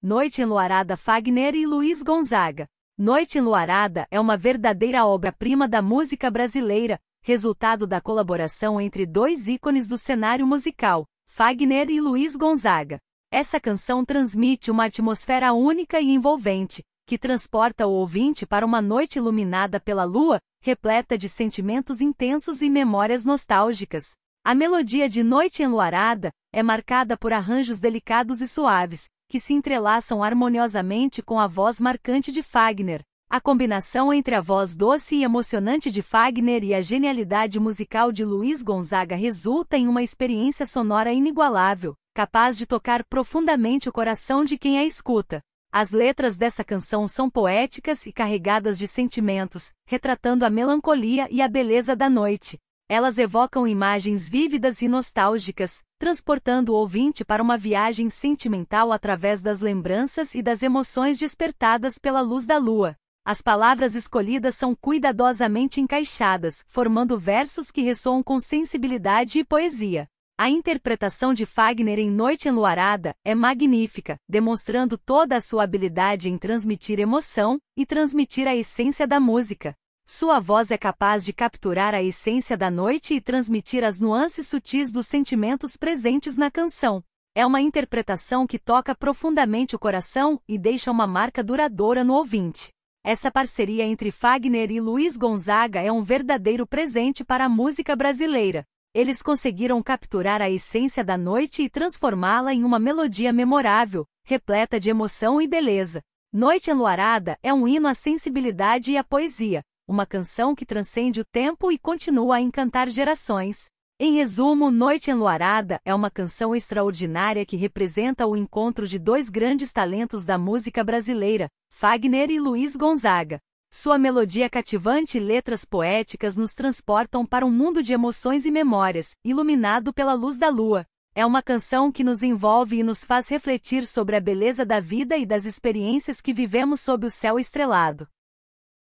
Noite Enluarada Fagner e Luiz Gonzaga. Noite Enluarada é uma verdadeira obra-prima da música brasileira, resultado da colaboração entre dois ícones do cenário musical, Fagner e Luiz Gonzaga. Essa canção transmite uma atmosfera única e envolvente, que transporta o ouvinte para uma noite iluminada pela lua, repleta de sentimentos intensos e memórias nostálgicas. A melodia de Noite Enluarada é marcada por arranjos delicados e suaves, que se entrelaçam harmoniosamente com a voz marcante de Fagner. A combinação entre a voz doce e emocionante de Fagner e a genialidade musical de Luiz Gonzaga resulta em uma experiência sonora inigualável, capaz de tocar profundamente o coração de quem a escuta. As letras dessa canção são poéticas e carregadas de sentimentos, retratando a melancolia e a beleza da noite. Elas evocam imagens vívidas e nostálgicas, transportando o ouvinte para uma viagem sentimental através das lembranças e das emoções despertadas pela luz da lua. As palavras escolhidas são cuidadosamente encaixadas, formando versos que ressoam com sensibilidade e poesia. A interpretação de Fagner em Noite Enluarada é magnífica, demonstrando toda a sua habilidade em transmitir emoção e transmitir a essência da música. Sua voz é capaz de capturar a essência da noite e transmitir as nuances sutis dos sentimentos presentes na canção. É uma interpretação que toca profundamente o coração e deixa uma marca duradoura no ouvinte. Essa parceria entre Fagner e Luiz Gonzaga é um verdadeiro presente para a música brasileira. Eles conseguiram capturar a essência da noite e transformá-la em uma melodia memorável, repleta de emoção e beleza. Noite Enluarada é um hino à sensibilidade e à poesia uma canção que transcende o tempo e continua a encantar gerações. Em resumo, Noite Enluarada é uma canção extraordinária que representa o encontro de dois grandes talentos da música brasileira, Fagner e Luiz Gonzaga. Sua melodia cativante e letras poéticas nos transportam para um mundo de emoções e memórias, iluminado pela luz da lua. É uma canção que nos envolve e nos faz refletir sobre a beleza da vida e das experiências que vivemos sob o céu estrelado.